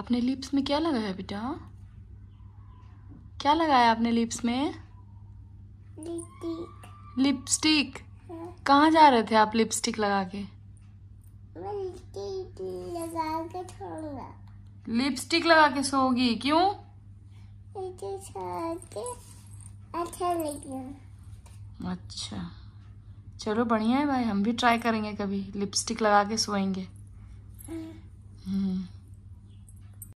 आपने लिप्स में क्या लगाया बेटा क्या लगाया आपने लिप्स में लिपस्टिक हाँ। कहा जा रहे थे आप लिपस्टिक लगा के लिपस्टिक लगा के सोगी क्यों अच्छा अच्छा चलो बढ़िया है भाई हम भी ट्राई करेंगे कभी लिपस्टिक लगा के सोएंगे हाँ।